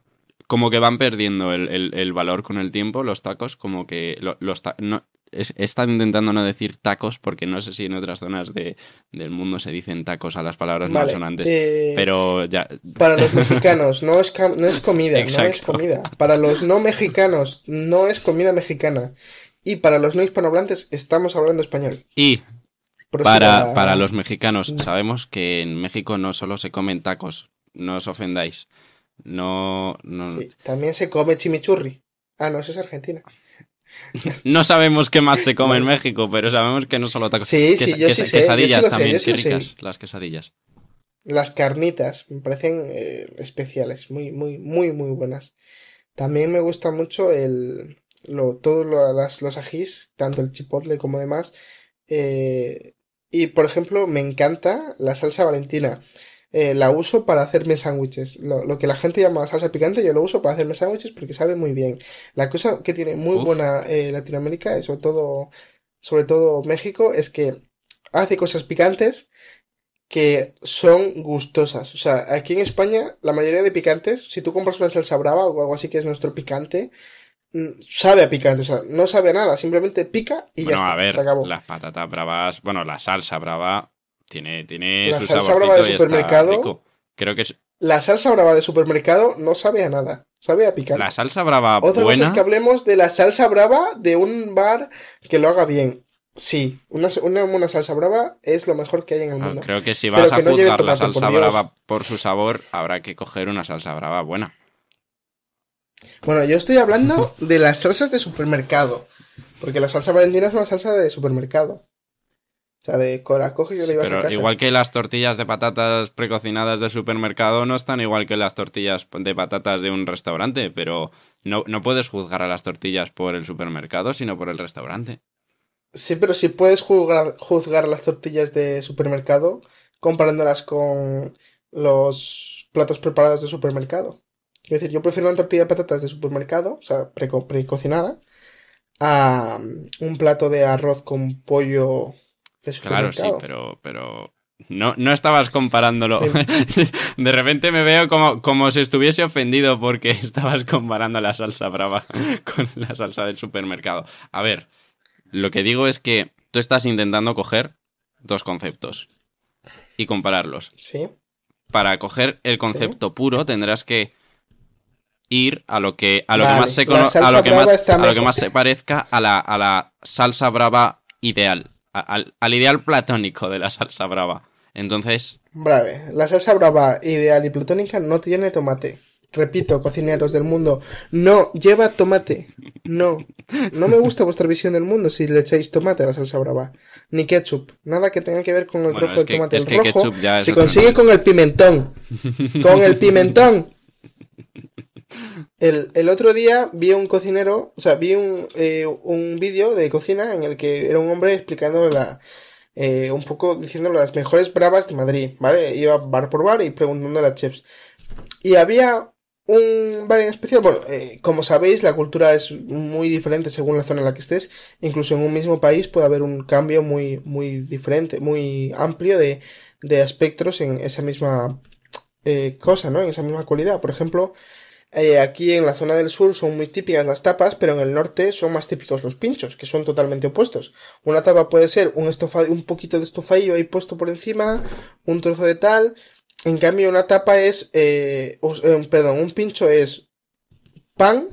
Como que van perdiendo el, valor con el tiempo, los tacos, como que los tacos están intentando no decir tacos porque no sé si en otras zonas del mundo se dicen tacos a las palabras más sonantes eh, pero ya. Para los mexicanos, no es, no es comida, no es comida. Para los no mexicanos, no es comida mexicana. Y para los no hispanohablantes, estamos hablando español. Y para, para los mexicanos, mm. sabemos que en México no solo se comen tacos, no os ofendáis. No, también se come chimichurri. Ah, no, eso es Argentina. No sabemos qué más se come en México, pero sabemos que no solo tacos. Quesadillas también, ricas, las quesadillas. Las carnitas me parecen eh, especiales, muy, muy, muy, muy buenas. También me gusta mucho el, lo, todos los ajís, tanto el chipotle como demás. Eh, y, por ejemplo, me encanta la salsa valentina. Eh, la uso para hacerme sándwiches. Lo, que la gente llama salsa picante, yo lo uso para hacerme sándwiches porque sabe muy bien. La cosa que tiene muy buena eh, Latinoamérica y sobre todo, sobre todo México es que hace cosas picantes que son gustosas. O sea, aquí en España la mayoría de picantes, si tú compras una salsa brava o algo así que es nuestro picante, mm, sabe a picante, o sea, no sabe a nada, simplemente pica y ya está, a ver, se acabó. Las patatas bravas, bueno, la salsa brava tiene, tiene la salsa brava de supermercado. Creo que La salsa brava de supermercado no sabe a nada. Sabe a picar. La salsa brava. Otra buena... cosa es que hablemos de la salsa brava de un bar que lo haga bien. Sí, una, salsa brava es lo mejor que hay en el ah, mundo. creo que si vas a no la salsa brava por su sabor, habrá que coger una salsa brava buena. Bueno, yo estoy hablando de las salsas de supermercado. Porque la salsa valentina es una salsa de supermercado. O sea, de coge yo le iba a casa. Igual que las tortillas de patatas precocinadas de supermercado no están igual que las tortillas de patatas de un restaurante, pero no, puedes juzgar a las tortillas por el supermercado, sino por el restaurante. Sí, pero si puedes juzgar, juzgar las tortillas de supermercado comparándolas con los platos preparados de supermercado. Es decir, yo prefiero una tortilla de patatas de supermercado, o sea, precocinada, a um, un plato de arroz con pollo Claro, sí, pero, pero no, no estabas comparándolo. De repente me veo como, como si estuviese ofendido porque estabas comparando la salsa brava con la salsa del supermercado. A ver, lo que digo es que tú estás intentando coger dos conceptos y compararlos. Sí. Para coger el concepto puro tendrás que ir a lo que a lo más se a lo que más, a lo que más se parezca a la, a la salsa brava ideal al, ideal platónico de la salsa brava. Entonces. Brave. La salsa brava, ideal y platónica no tiene tomate. Repito, cocineros del mundo, no lleva tomate. No. No me gusta vuestra visión del mundo si le echáis tomate a la salsa brava. Ni ketchup. Nada que tenga que ver con el de tomate. se consigue con el pimentón. Con el pimentón. El, el, otro día vi un cocinero, o sea, vi un, eh, un vídeo de cocina en el que era un hombre Explicándole eh, un poco Diciéndole las mejores bravas de Madrid, ¿vale? Iba bar por bar y preguntando a las chefs. Y había un bar en especial, bueno, eh, como sabéis, la cultura es muy diferente según la zona en la que estés. Incluso en un mismo país puede haber un cambio muy, muy diferente, muy amplio de, de aspectos en esa misma cosa, ¿no? En esa misma cualidad. Por ejemplo, eh, aquí en la zona del sur son muy típicas las tapas, pero en el norte son más típicos los pinchos, que son totalmente opuestos. Una tapa puede ser un, estofado, un poquito de estofadillo ahí puesto por encima, un trozo de tal. En cambio, una tapa es, eh, eh, perdón, un pincho es pan,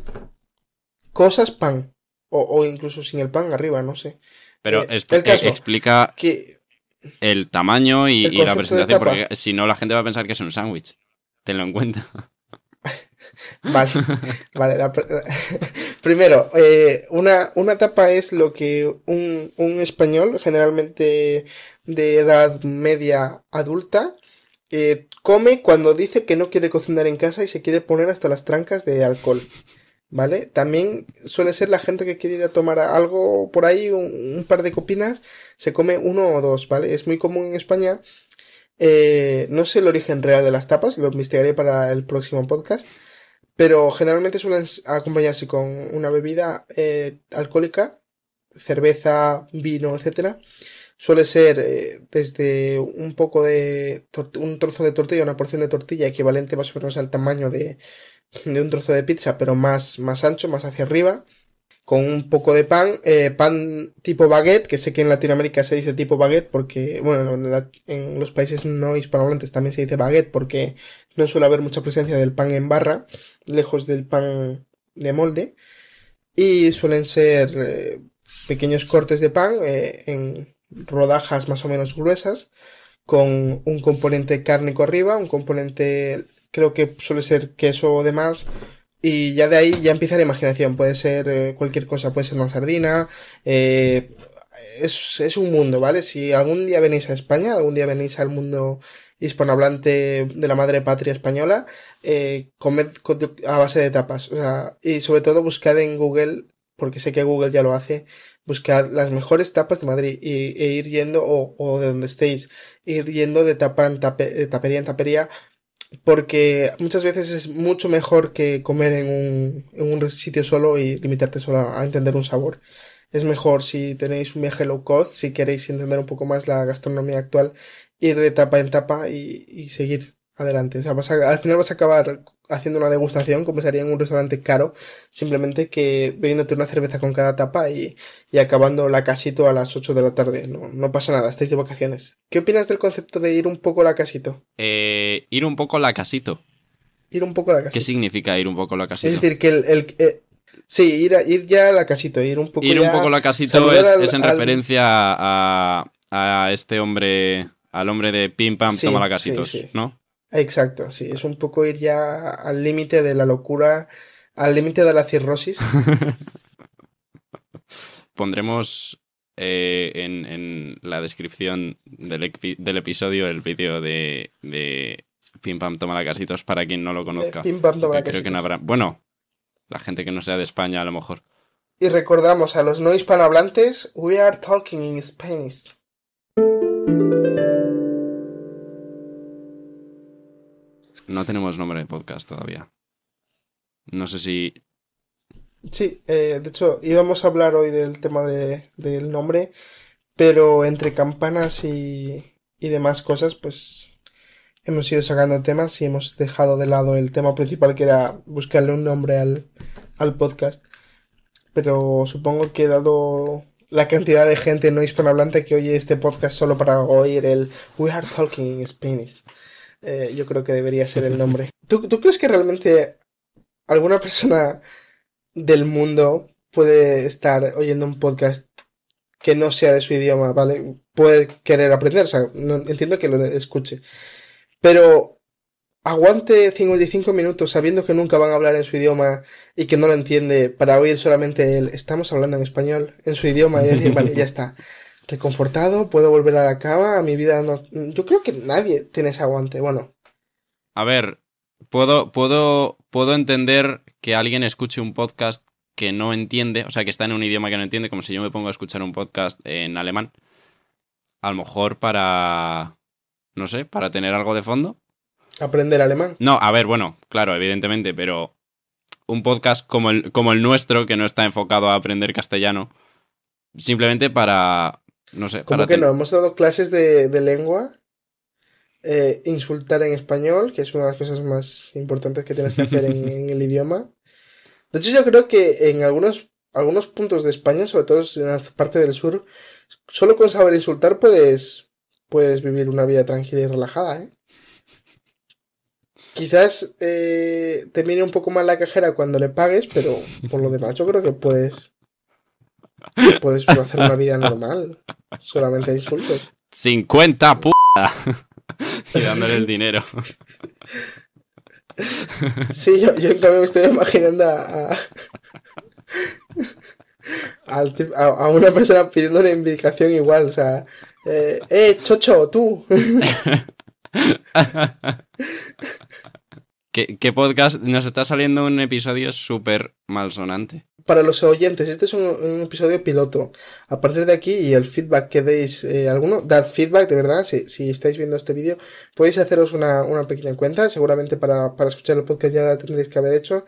cosas pan. O, incluso sin el pan arriba, no sé. Pero el explica que el tamaño y la presentación, porque si no la gente va a pensar que es un sándwich. Tenlo en cuenta. Vale, vale. primero, eh, una, tapa es lo que un, español, generalmente de edad media adulta, eh, come cuando dice que no quiere cocinar en casa y se quiere poner hasta las trancas de alcohol. ¿Vale? También suele ser la gente que quiere ir a tomar algo por ahí, un, par de copinas, se come uno o dos, ¿vale? Es muy común en España. Eh, no sé el origen real de las tapas, lo investigaré para el próximo podcast. Pero generalmente suelen acompañarse con una bebida eh, alcohólica, cerveza, vino, etc. Suele ser eh, desde un poco de un trozo de tortilla, una porción de tortilla equivalente más o menos al tamaño de, de un trozo de pizza, pero más, más ancho, más hacia arriba con un poco de pan, eh, pan tipo baguette, que sé que en Latinoamérica se dice tipo baguette porque, bueno, en, los países no hispanohablantes también se dice baguette porque no suele haber mucha presencia del pan en barra, lejos del pan de molde, y suelen ser eh, pequeños cortes de pan eh, en rodajas más o menos gruesas, con un componente cárnico arriba, un componente creo que suele ser queso o demás, y ya de ahí ya empieza la imaginación. Puede ser eh, cualquier cosa, puede ser una sardina. Eh, es, un mundo, ¿vale? Si algún día venís a España, algún día venís al mundo hispanohablante de la madre patria española, eh, comed a base de tapas. y sobre todo buscad en Google, porque sé que Google ya lo hace, buscad las mejores tapas de Madrid e ir yendo, o, o de donde estéis, ir yendo de tapa en de tapería en tapería porque muchas veces es mucho mejor que comer en un, en un sitio solo y limitarte solo a, entender un sabor. Es mejor si tenéis un viaje low cost, si queréis entender un poco más la gastronomía actual, ir de tapa en tapa y, y seguir adelante. O sea, al final vas a acabar haciendo una degustación, como sería en un restaurante caro, simplemente que bebiéndote una cerveza con cada tapa y, acabando la casito a las 8 de la tarde. No, pasa nada, estáis de vacaciones. ¿Qué opinas del concepto de ir un poco eh, la casito? ir un poco la casito. Ir un poco la casito. ¿Qué significa ir un poco la casito? Es decir, que el... Eh, sí, ir, ir ya a la casito, ir un poco Ir un poco la casito es, en referencia a, este hombre, al hombre de Pim Pam Toma la casito, ¿no? Exacto, sí, es un poco ir ya al límite de la locura, al límite de la cirrosis. Pondremos eh, en, la descripción del, episodio el vídeo de, de Pim Pam Toma la Casitos para quien no lo conozca. pim Pam Toma la Creo que habrá... Bueno, la gente que no sea de España a lo mejor. Y recordamos a los no hispanohablantes, we are talking in Spanish. No tenemos nombre de podcast todavía. No sé si. Sí, eh, de hecho, íbamos a hablar hoy del tema de, del nombre, pero entre campanas y, y demás cosas, pues hemos ido sacando temas y hemos dejado de lado el tema principal que era buscarle un nombre al, al podcast. Pero supongo que dado la cantidad de gente no hispanohablante que oye este podcast solo para oír el We Are Talking in Spanish. Eh, yo creo que debería ser el nombre. ¿Tú, crees que realmente alguna persona del mundo puede estar oyendo un podcast que no sea de su idioma, ¿vale? Puede querer aprender, o sea, entiendo que lo escuche. Pero aguante 55 minutos sabiendo que nunca van a hablar en su idioma y que no lo entiende para oír solamente el estamos hablando en español en su idioma y decir, vale, ya está. reconfortado, puedo volver a la cama, a mi vida no... Yo creo que nadie tiene ese aguante, bueno. A ver, puedo, puedo, puedo entender que alguien escuche un podcast que no entiende, o sea, que está en un idioma que no entiende, como si yo me pongo a escuchar un podcast en alemán. A lo mejor para, no sé, para tener algo de fondo. Aprender alemán. No, a ver, bueno, claro, evidentemente, pero un podcast como el, como el nuestro, que no está enfocado a aprender castellano, simplemente para no sé. ¿Cómo que no? Hemos dado clases de, lengua. Eh, insultar en español, que es una de las cosas más importantes que tienes que hacer en, el idioma. De hecho, yo creo que en algunos, algunos puntos de España, sobre todo en la parte del sur, solo con saber insultar puedes, puedes vivir una vida tranquila y relajada, ¿eh? Quizás eh, te mire un poco mal la cajera cuando le pagues, pero por lo demás yo creo que puedes, Puedes hacer una vida normal. Solamente insultos. 50 p***, y dándole el dinero. Sí, yo, yo me estoy imaginando a, a, una persona pidiendo una invitación igual. O sea, eh, eh chocho, tú. ¿Qué, ¿Qué, podcast? Nos está saliendo un episodio súper malsonante para los oyentes, este es un, episodio piloto. A partir de aquí y el feedback que deis eh, alguno, dad feedback de verdad, si, si estáis viendo este vídeo, podéis haceros una, una pequeña cuenta, seguramente para, para, escuchar el podcast ya tendréis que haber hecho.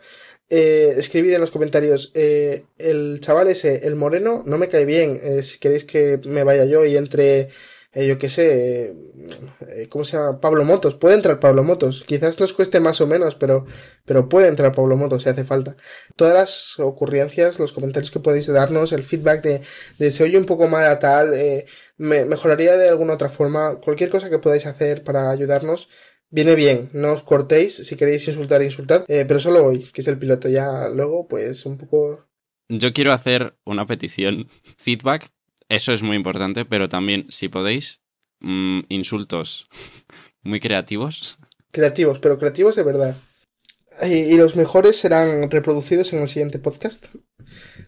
Eh, escribid en los comentarios, eh, el chaval ese, el moreno, no me cae bien, eh, si queréis que me vaya yo y entre... Eh, yo qué sé, eh, ¿cómo se llama? Pablo Motos, puede entrar Pablo Motos, quizás nos cueste más o menos, pero pero puede entrar Pablo Moto si hace falta. Todas las ocurrencias, los comentarios que podéis darnos, el feedback de, se oye un poco mal a tal, eh, me, mejoraría de alguna otra forma, cualquier cosa que podáis hacer para ayudarnos, viene bien, no os cortéis, si queréis insultar, insultad, eh, pero solo hoy, que es el piloto, ya luego, pues un poco... Yo quiero hacer una petición, feedback, eso es muy importante, pero también, si podéis, mm, insultos muy creativos. Creativos, pero creativos de verdad y, los mejores serán reproducidos en el siguiente podcast.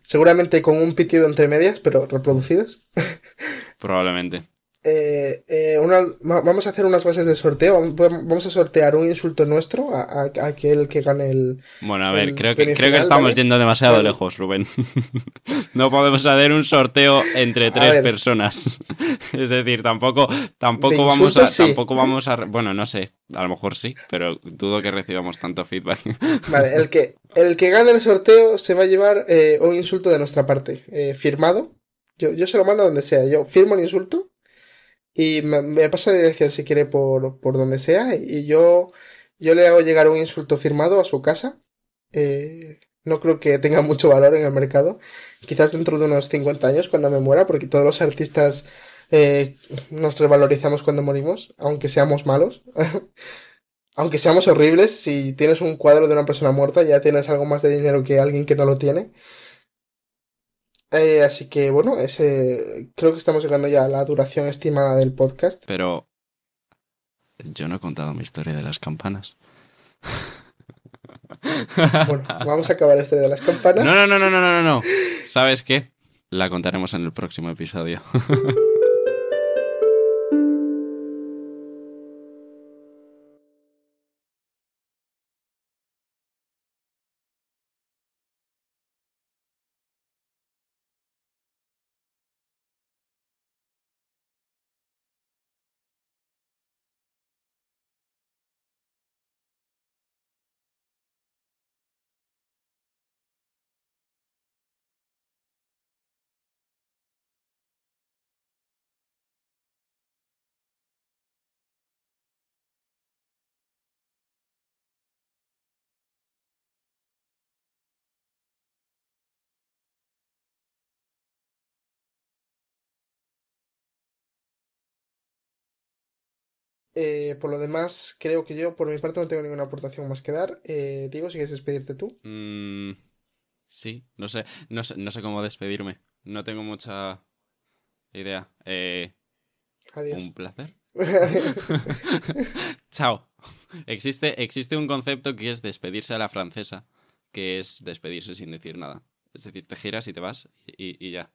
Seguramente con un pitido entre medias, pero reproducidos. Probablemente. Eh, eh, vamos a hacer unas bases de sorteo. Vamos a sortear un insulto nuestro a, aquel que gane el. Bueno, a ver, creo, que, creo que estamos yendo demasiado lejos, Rubén. no podemos hacer un sorteo entre tres personas. es decir, tampoco, tampoco vamos a. Tampoco vamos a. Bueno, no sé. A lo mejor sí, pero dudo que recibamos tanto feedback. vale, el que, el que gane el sorteo se va a llevar eh, un insulto de nuestra parte. firmado. Yo, yo se lo mando donde sea. Yo firmo el insulto y me, pasa dirección si quiere por, por, donde sea y yo, yo le hago llegar un insulto firmado a su casa. Eh, no creo que tenga mucho valor en el mercado. Quizás dentro de unos 50 años cuando me muera, porque todos los artistas eh, nos revalorizamos cuando morimos, aunque seamos malos. aunque seamos horribles, si tienes un cuadro de una persona muerta ya tienes algo más de dinero que alguien que no lo tiene. Eh, así que bueno, ese, creo que estamos llegando ya a la duración estimada del podcast. Pero yo no he contado mi historia de las campanas. Bueno, vamos a acabar la historia de las campanas. No, no, no, no, no, no, no. ¿Sabes qué? La contaremos en el próximo episodio. Eh, por lo demás, creo que yo, por mi parte, no tengo ninguna aportación más que dar. Eh, Diego, si quieres despedirte tú. Mm, sí, no sé, no sé, cómo despedirme. No tengo mucha idea. Eh, Un placer. Chao. Existe, existe un concepto que es despedirse a la francesa, que es despedirse sin decir nada. Es decir, te giras y te vas y ya.